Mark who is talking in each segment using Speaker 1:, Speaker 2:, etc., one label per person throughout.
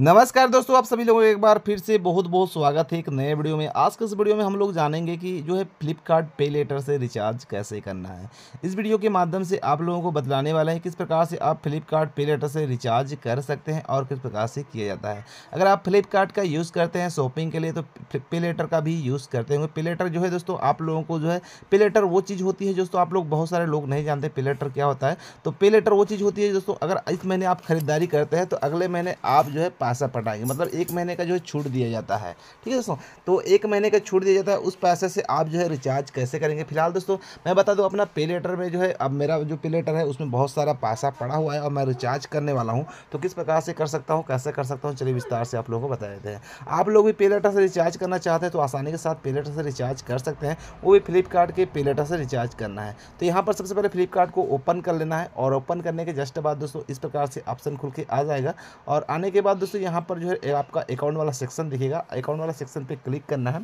Speaker 1: नमस्कार दोस्तों आप सभी लोगों का एक बार फिर से बहुत बहुत स्वागत है एक नए वीडियो में आज के इस वीडियो में हम लोग जानेंगे कि जो है फ्लिपकार्ट पे लेटर से रिचार्ज कैसे करना है इस वीडियो के माध्यम से आप लोगों को बतलाने वाला है किस प्रकार से आप फ्लिपकार्ट पे लेटर से रिचार्ज कर सकते हैं और किस प्रकार से किया जाता है अगर आप फ्लिपकार्ट का यूज़ करते हैं शॉपिंग के लिए तो पे लेटर का भी यूज़ करते होंगे पे लेटर जो है दोस्तों आप लोगों को जो है पे लेटर वो चीज़ होती है दोस्तों आप लोग बहुत सारे लोग नहीं जानते पे लेटर क्या होता है तो पे लेटर वो चीज़ होती है दोस्तों अगर इस महीने आप खरीदारी करते हैं तो अगले महीने आप जो है पैसा पटाएंगे मतलब एक महीने का जो है छूट दिया जाता है ठीक है दोस्तों तो एक महीने का छूट दिया जाता है उस पैसे से आप जो है रिचार्ज कैसे करेंगे फिलहाल दोस्तों मैं बता दूँ अपना पे लेटर में जो है अब मेरा जो पे लेटर है उसमें बहुत सारा पैसा पड़ा हुआ है और मैं रिचार्ज करने वाला हूँ तो किस प्रकार से कर सकता हूँ कैसे कर सकता हूँ चलिए विस्तार से आप लोगों को बता देते हैं आप लोग भी पे लेटर से रिचार्ज करना चाहते हैं तो आसानी के साथ पे लेटर से रिचार्ज कर सकते हैं वो भी फ्लिपकार्ट के पे लेटर से रिचार्ज करना है तो यहाँ पर सबसे पहले फ्लिपकार्ट को ओपन कर लेना है और ओपन करने के जस्ट बाद दोस्तों इस प्रकार से ऑप्शन खुल के आ जाएगा और आने के बाद दोस्तों से यहाँ पर जो है आपका अकाउंट वाला सेक्शन दिखेगा अकाउंट वाला सेक्शन पे क्लिक करना है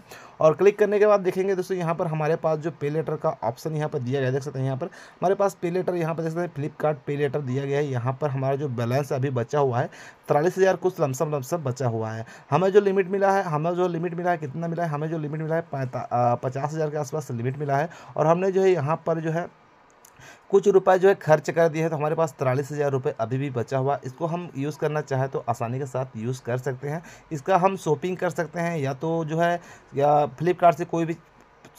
Speaker 1: और क्लिक करने के बाद देखेंगे दोस्तों यहाँ पर हमारे पास जो पे लेटर का ऑप्शन यहाँ पर दिया गया देख सकते हैं यहाँ पर हमारे पास पे लेटर यहाँ पर देख सकते हैं फ्लिपकार्ट पे लेटर दिया गया है यहाँ पर हमारा जो बैलेंस अभी बचा हुआ है तिरालीस हज़ार कुछ लमसम लमसम बचा हुआ है हमें जो लिमिट मिला है हमें जो लिमिट मिला है कितना मिला है हमें जो लिमिट मिला है पचास हज़ार के आसपास लिमिट मिला है और हमने जो है यहाँ पर जो है कुछ रुपए जो है खर्च कर दिए हैं तो हमारे पास तिरालीस हज़ार रुपये अभी भी बचा हुआ इसको हम यूज़ करना चाहें तो आसानी के साथ यूज़ कर सकते हैं इसका हम शॉपिंग कर सकते हैं या तो जो है या फ्लिपकार्ट से कोई भी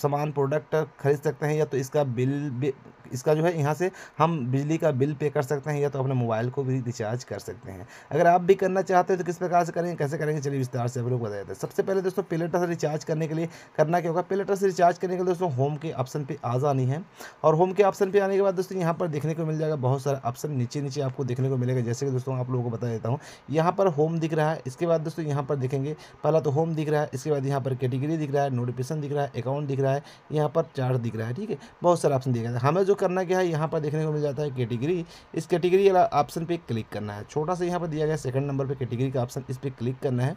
Speaker 1: सामान प्रोडक्ट खरीद सकते हैं या तो इसका बिल इसका जो है यहाँ से हम बिजली का बिल पे कर सकते हैं या तो अपने मोबाइल को भी रिचार्ज कर सकते हैं अगर आप भी करना चाहते हैं तो किस प्रकार से करेंगे कैसे करेंगे चलिए विस्तार से आप लोग बताया जाता है सबसे पहले दोस्तों पेलेटर से रिचार्ज करने के लिए करना क्या होगा पेलेटर से रिचार्ज करने के लिए दोस्तों होम के ऑप्शन पर आ जानी है और होम के ऑप्शन पर आने के बाद दोस्तों यहाँ पर देखने को मिल जाएगा बहुत सारा ऑप्शन नीचे नीचे आपको देखने को मिलेगा जैसे कि दोस्तों आप लोगों को बता देता हूँ यहाँ पर होम दिख रहा है इसके बाद दोस्तों यहाँ पर देखेंगे पहला तो होम दिख रहा है इसके बाद यहाँ पर कैटेगरी दिख रहा है नोटिफिकेशन दिख रहा है अकाउंट दिख रहा है रहा है यहाँ पर चार्ट दिख रहा है ठीक है बहुत सारा ऑप्शन दिख रहा है हमें जो करना क्या है यहाँ पर देखने को मिल जाता है कैटेगरी इस कैटेगरी वाला ऑप्शन पर क्लिक करना है छोटा सा यहाँ पर दिया गया सेकंड नंबर पर कैटेगरी का ऑप्शन इस पर क्लिक करना है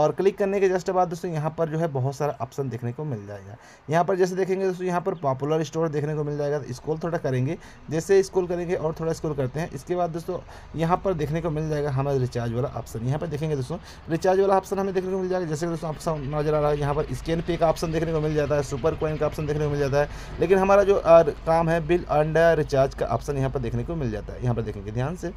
Speaker 1: और क्लिक करने के जस्ट बाद दोस्तों यहाँ पर जो है बहुत सारा ऑप्शन देखने को मिल जाएगा यहाँ पर जैसे देखेंगे दोस्तों यहाँ पर पॉपुलर स्टोर देखने को मिल जाएगा स्कूल थोड़ा करेंगे जैसे स्कूल करेंगे और थोड़ा स्कूल करते हैं इसके बाद दोस्तों यहाँ पर देखने को मिल जाएगा हमें रिचार्ज वाला ऑप्शन यहाँ पर देखेंगे दोस्तों रिचार्ज वाला ऑप्शन हमें देखने को मिल जाएगा जैसे दोस्तों ऑप्शन नजर आ रहा है यहाँ पर स्कैन पे का ऑप्शन देखने को मिल जाता है सुपर अर्न कॉइन का ऑप्शन देखने को मिल जाता है लेकिन हमारा जो काम है बिल अंडर रिचार्ज का ऑप्शन यहाँ पर देखने को मिल जाता है यहाँ पर देखेंगे ध्यान से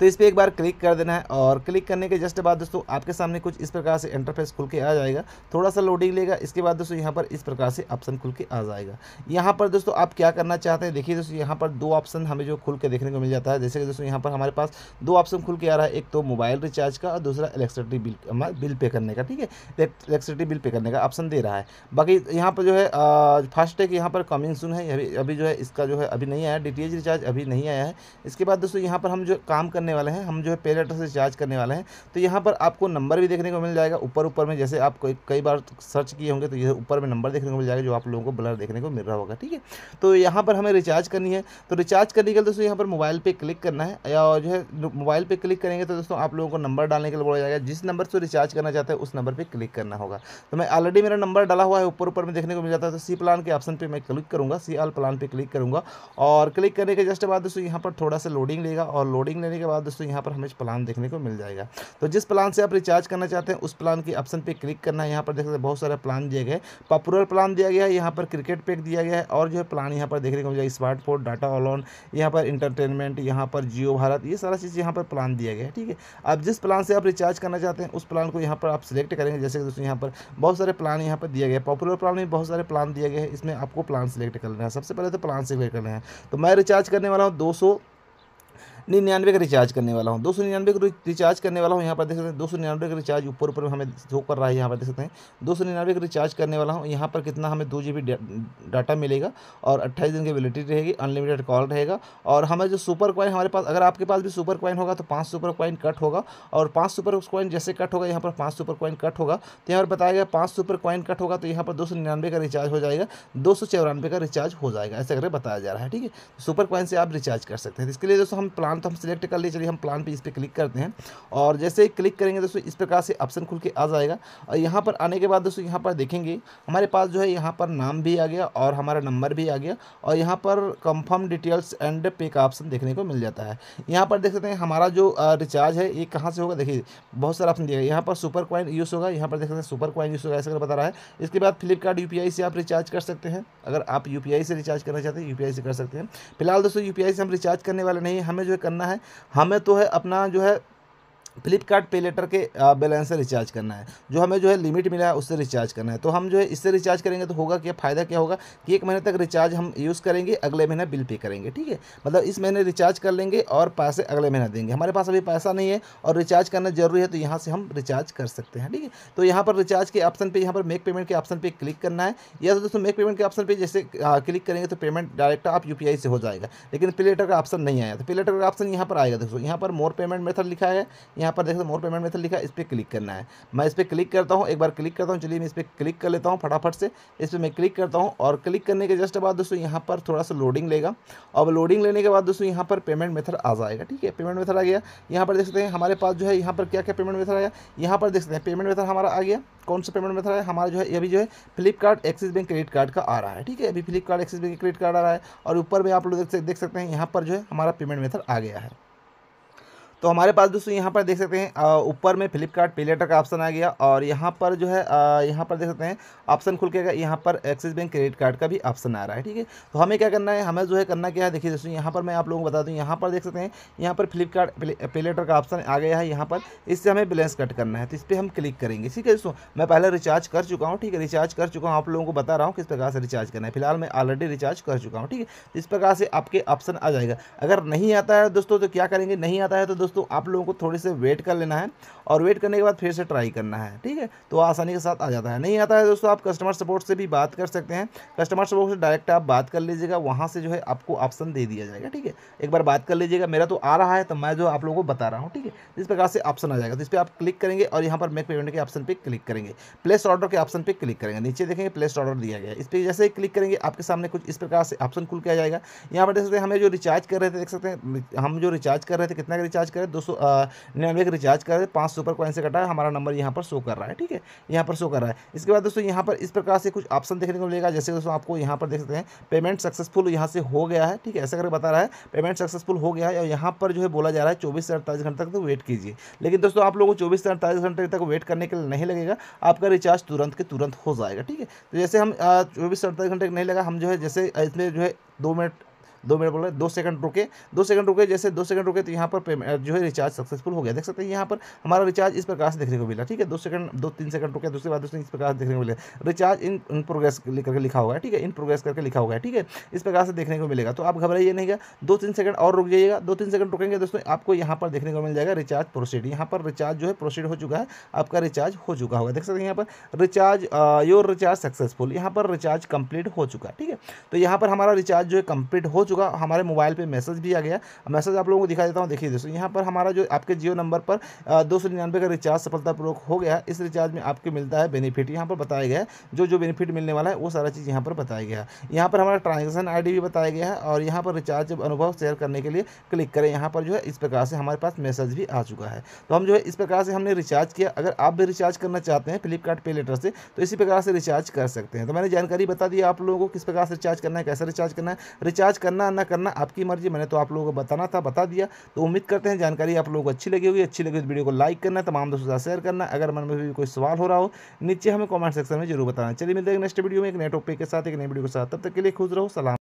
Speaker 1: तो इस पर एक बार क्लिक कर देना है और क्लिक करने के जस्ट बाद दोस्तों आपके सामने कुछ इस प्रकार से इंटरफेस खुल के आ जाएगा थोड़ा सा लोडिंग लेगा इसके बाद दोस्तों यहाँ पर इस प्रकार से ऑप्शन खुल के आ जाएगा यहाँ पर दोस्तों आप क्या करना चाहते हैं देखिए दोस्तों यहाँ पर दो ऑप्शन हमें जो खुल के देखने को मिल जाता है जैसे कि दोस्तों यहाँ पर हमारे पास दो ऑप्शन खुल के आ रहा है एक तो मोबाइल रिचार्ज का और दूसरा इलेक्ट्रिसिटी बिल बिल पे करने का ठीक है इलेक्ट्रिसिटी बिल पे करने का ऑप्शन दे रहा है बाकी यहाँ पर जो है फास्टैग यहाँ पर कमिंग सुन है अभी जो है इसका जो है अभी नहीं आया डी रिचार्ज अभी नहीं आया है इसके बाद दोस्तों यहाँ पर हम जो काम करने वाले हैं हम जो है पे लेटर से चार्ज करने वाले हैं तो यहाँ पर आपको नंबर भी देखने को मिल जाएगा ऊपर ऊपर में जैसे आप कई बार सर्च किए होंगे तो ये ऊपर में नंबर देखने को मिल जाएगा जो आप लोगों को ब्लर देखने को मिल रहा होगा ठीक है तो यहाँ पर हमें रिचार्ज करनी है तो रिचार्ज करने के लिए दोस्तों यहाँ पर मोबाइल पर क्लिक करना है या जो है मोबाइल पर क्लिक करेंगे तो दोस्तों आप लोगों को नंबर डालने के लिए बोला जाएगा जिस नंबर से रिचार्ज करना चाहते हैं उस नंबर पर क्लिक करना होगा तो मैं ऑलरेडी मेरा नंबर डाला हुआ है ऊपर ऊपर में देखने को मिल जाता है तो सी प्लान के ऑप्शन पर मैं क्लिक करूँगा सी आल प्लान पर क्लिक करूँगा और क्लिक करने के जस्ट बाद दोस्तों यहाँ पर थोड़ा सा लोडिंग लेगा और लोडिंग सेटिंग लेने के बाद दोस्तों यहाँ पर हमें प्लान देखने को मिल जाएगा तो जिस प्लान से आप रिचार्ज करना चाहते हैं उस प्लान के ऑप्शन पर क्लिक करना है यहाँ पर देख सकते हैं बहुत सारे प्लान दिए गए पॉपुलर प्लान दिया गया है यहाँ पर क्रिकेट पैक दिया गया है और जो है प्लान यहाँ पर देखने को मिल जाएगा स्मार्टफोन डाटा ऑलॉन यहाँ पर इंटरटेनमेंट यहाँ पर जियो भारत ये सारा चीज़ यहाँ पर प्लान दिया गया है ठीक है अब जिस प्लान से आप रिचार्ज करना चाहते हैं उस प्लान को यहाँ पर आप सिलेक्ट करेंगे जैसे कि दोस्तों यहाँ पर बहुत सारे प्लान यहाँ पर दिया गया है पॉपुलर प्लान में बहुत सारे प्लान दिया गया है इसमें आपको प्लान सिलेक्ट करना है सबसे पहले तो प्लान सिलेक्ट करना है तो मैं रिचार्ज करने वाला हूँ दो निन्यानवे का रिचार्ज करने वाला हूँ दो सौ निन्यानवे का रिचार्ज करने वाला हूँ यहाँ पर देख सकते हैं दो सौ निन्यानवे का रिचार्ज ऊपर ऊपर हमें जो कर रहा है यहाँ पर देख सकते हैं दो सौ निन्यानवे का रिचार्ज करने वाला हूँ यहाँ पर कितना हमें दो जी बी डाटा मिलेगा और अट्ठाईस दिन की वैलिडिटी रहेगी अनलिमिटेड कॉल रहेगा और हमें जो सुपर कॉइन हमारे पास अगर आपके पास भी सुपर कॉइन होगा तो पाँच सुपर कॉइन कट होगा और पाँच सुपर कॉइन जैसे कट होगा यहाँ पर पाँच सुपर कॉइन कट होगा तो यहाँ पर बताया गया पाँच सुपर कॉइन कट होगा तो यहाँ पर दो सौ निन्यानवे का रिचार्ज हो जाएगा दो सौ चौरानवे का रिचार्ज हो जाएगा ऐसा करके बताया जा रहा है ठीक है सुपर तो कॉइन से आप रिचार्ज कर सकते हैं तो इसके लिए दोस्तों हम प्लान प्लांट तो हम सिलेक्ट कर लिए चलिए हम प्लांट पे इस पर क्लिक करते हैं और जैसे ही क्लिक करेंगे दोस्तों इस प्रकार से ऑप्शन खुल के आ जाएगा और यहाँ पर आने के बाद दोस्तों यहाँ पर देखेंगे हमारे पास जो है यहाँ पर नाम भी आ गया और हमारा नंबर भी आ गया और यहाँ पर कंफर्म डिटेल्स एंड पे का ऑप्शन देखने को मिल जाता है यहाँ पर देख सकते हैं हमारा जो रिचार्ज है ये कहाँ से होगा देखिए बहुत सारा ऑप्शन दिया यहाँ पर सुपर क्वाइन यूज़ होगा यहाँ पर देख सकते हैं सुपर क्वाइन यूज़ होगा ऐसे ऐसा बता रहा है इसके बाद फ्लिपकार्ट यू से आप रिचार्ज कर सकते हैं अगर आप यू से रिचार्ज करना चाहते हैं यू से कर सकते हैं फिलहाल दोस्तों यू से हम रिचार्ज करने वाले नहीं हमें जो करना है हमें तो है अपना जो है फ्लिपकार्ट पे लेटर के बैलेंस से रिचार्ज करना है जो हमें जो है लिमिट मिला है उससे रिचार्ज करना है तो हम जो है इससे रिचार्ज करेंगे तो होगा क्या फ़ायदा क्या होगा कि एक महीने तक रिचार्ज हम यूज़ करेंगे अगले महीने बिल पे करेंगे ठीक है मतलब इस महीने रिचार्ज कर लेंगे और पैसे अगले महीने देंगे हमारे पास अभी पैसा नहीं है और रिचार्ज करना जरूरी है तो यहाँ से हम रिचार्ज कर सकते हैं ठीक है तो यहाँ पर रिचार्ज के ऑप्शन पर यहाँ पर मेक पेमेंट के ऑप्शन पर क्लिक करना है या तो दोस्तों मेक पेमेंट के ऑप्शन पर जैसे क्लिक करेंगे तो पेमेंट डायरेक्ट आप यू से हो जाएगा लेकिन पे लेटर का ऑप्शन नहीं आया तो पे लेटर का ऑप्शन यहाँ पर आएगा दोस्तों यहाँ पर मोर पेमेंट मेथड लिखा है यहाँ यहाँ पर देखते मोर पेमेंट मेथड लिखा इस पर क्लिक करना है मैं इस पर क्लिक करता हूँ एक बार क्लिक करता हूँ चलिए मैं इस पर क्लिक कर लेता हूँ फटाफट से इस पर मैं क्लिक करता हूँ और क्लिक करने के जस्ट बाद दोस्तों यहाँ पर थोड़ा सा लोडिंग लेगा और लोडिंग लेने के बाद दोस्तों यहाँ पर पेमेंट मेथड आ जाएगा ठीक है पेमेंट मेथड आ गया यहाँ पर देख सकते हैं हमारे पास जो है यहाँ पर क्या क्या पेमेंट मेथड आया यहाँ पर देख सकते हैं पेमेंट मेथड हमारा आ गया कौन सा पेमेंट मेथड है हमारा जो है अभी जो है Flipkart Axis bank credit card का आ रहा है ठीक है अभी Flipkart Axis bank credit card आ रहा है और ऊपर में आप लोग देख सकते हैं यहाँ पर जो है हमारा पेमेंट मेथड आ गया है तो हमारे पास दोस्तों यहाँ पर देख सकते हैं ऊपर में फ्लिपकार्ट पे लेटर का ऑप्शन आ गया और यहाँ पर जो है यहाँ पर देख सकते हैं ऑप्शन खुल के यहाँ पर एक्सिस बैंक क्रेडिट कार्ड का भी ऑप्शन आ रहा है ठीक है तो हमें क्या करना है हमें जो है करना क्या है देखिए दोस्तों यहाँ पर मैं आप लोगों को बता दूँ यहाँ पर देख सकते हैं यहाँ पर फ्लिपकार्ट पे लेटर का ऑप्शन आ गया है यहाँ पर इससे हमें बैलेंस कट करना है तो इस पर हम क्लिक करेंगे ठीक है दोस्तों मैं पहले रिचार्ज कर चुका हूँ ठीक है रिचार्ज कर चुका हूँ आप लोगों को बता रहा हूँ किस प्रकार से रिचार्ज करना है फिलहाल मैं ऑलरेडी रिचार्ज कर चुका हूँ ठीक है इस प्रकार से आपके ऑप्शन आ जाएगा अगर नहीं आता है दोस्तों तो क्या करेंगे नहीं आता है तो दोस्तों आप लोगों को थोड़ी से वेट कर लेना है और वेट करने के बाद फिर से ट्राई करना है ठीक है तो आसानी के साथ आ जाता है नहीं आता है दोस्तों आप कस्टमर सपोर्ट से भी बात कर सकते हैं कस्टमर सपोर्ट से डायरेक्ट आप बात कर लीजिएगा वहाँ से जो है आपको ऑप्शन दे दिया जाएगा ठीक है एक बार बात कर लीजिएगा मेरा तो आ रहा है तो मैं जो आप लोगों को बता रहा हूँ ठीक है इस प्रकार से ऑप्शन आ जाएगा तो इस पर आप क्लिक करेंगे और यहाँ पर मेक पेमेंट के ऑप्शन पर क्लिक करेंगे प्लेस ऑर्डर के ऑप्शन पर क्लिक करेंगे नीचे देखेंगे प्लेस ऑर्डर दिया गया इस पर जैसे ही क्लिक करेंगे आपके सामने कुछ इस प्रकार से ऑप्शन खुल किया जाएगा यहाँ पर देख सकते हैं हमें जो रिचार्ज कर रहे थे देख सकते हैं हम जो रिचार्ज कर रहे थे कितना रिचार्ज करें दो सौ का रिचार्ज करें पाँच सुपर कॉइन से कटा हमारा नंबर यहाँ पर शो कर रहा है ठीक है यहाँ पर शो कर रहा है इसके बाद दोस्तों यहाँ पर इस प्रकार से कुछ ऑप्शन देखने को मिलेगा जैसे दोस्तों आपको यहाँ पर देख सकते हैं पेमेंट सक्सेसफुल यहाँ से हो गया है ठीक है ऐसा करके बता रहा है पेमेंट सक्सेसफुल हो गया है और यहाँ पर जो है बोला जा रहा है चौबीस से अड़तालीस घंटे तक तो वेट कीजिए लेकिन दोस्तों आप लोगों को चौबीस से अड़तालीस घंटे तक वेट करने के लिए नहीं लगेगा आपका रिचार्ज तुरंत के तुरंत हो जाएगा ठीक है तो जैसे हम चौबीस से अड़तालीस घंटे नहीं लगा हम जो है जैसे इसमें जो है दो मिनट दो मिनट बोल रहे दो सेकंड रुके दो सेकंड रुके जैसे दो सेकंड रुके तो यहाँ पर जो है रिचार्ज सक्सेसफुल हो गया देख सकते हैं यहाँ पर हमारा रिचार्ज इस प्रकार से देखने को मिला ठीक है दो सेकंड दो तीन सेकंड रुके दूसरे बाद दूसरे इस प्रकार से देखने को मिला रिचार्ज इन इन प्रोग्रेस करके लिखा हुआ है ठीक है इन प्रोग्रेस करके लिखा हुआ है ठीक है इस प्रकार से देखने को मिलेगा तो आप घबराइए नहीं दो तीन सेकंड और रुक जाइएगा दो तीन सेकंड रुकेंगे दोस्तों आपको यहाँ पर देखने को मिल जाएगा रिचार्ज प्रोसीड यहाँ पर रिचार्ज जो है प्रोसीड हो चुका है आपका रिचार्ज हो चुका होगा देख सकते हैं यहाँ पर रिचार्ज योर रिचार्ज सक्सेसफुल यहाँ पर रिचार्ज कंप्लीट हो चुका है ठीक है तो यहाँ पर हमारा रिचार्ज जो है कंप्लीट हो चुका हमारे मोबाइल पर मैसेज भी आ गया मैसेज आप लोगों को दिखा देता हूँ देखिए दोस्तों यहाँ पर हमारा जो आपके जियो नंबर पर दो सौ निन्यानवे का रिचार्ज सफलतापूर्वक हो गया इस रिचार्ज में आपके मिलता है बेनिफिट यहाँ पर बताया गया है जो जो बेनिफिट मिलने वाला है वो सारा चीज़ यहाँ पर बताया गया है यहाँ पर हमारा ट्रांजेक्शन आई भी बताया गया है और यहाँ पर रिचार्ज अनुभव शेयर करने के लिए क्लिक करें यहाँ पर जो है इस प्रकार से हमारे पास मैसेज भी आ चुका है तो हम जो है इस प्रकार से हमने रिचार्ज किया अगर आप भी रिचार्ज करना चाहते हैं फ्लिपकार्ट पे लेटर से तो इसी प्रकार से रिचार्ज कर सकते हैं तो मैंने जानकारी बता दी आप लोगों को किस प्रकार से रिचार्ज करना है कैसे रिचार्ज करना है रिचार्ज करना करना ना करना आपकी मर्जी मैंने तो आप लोगों को बताना था बता दिया तो उम्मीद करते हैं जानकारी आप लोगों को अच्छी लगी हुई अच्छी लगी तो वीडियो को लाइक करना तमाम दोस्तों साथ शेयर करना अगर मन में भी कोई सवाल हो रहा हो नीचे हमें कॉमेंट सेक्शन में जरूर बताना चलिए मिलते हैं नेक्स्ट वीडियो में एक नए टॉपिक के साथ एक नई वीडियो के साथ तब तक के लिए खुश रहो सलाम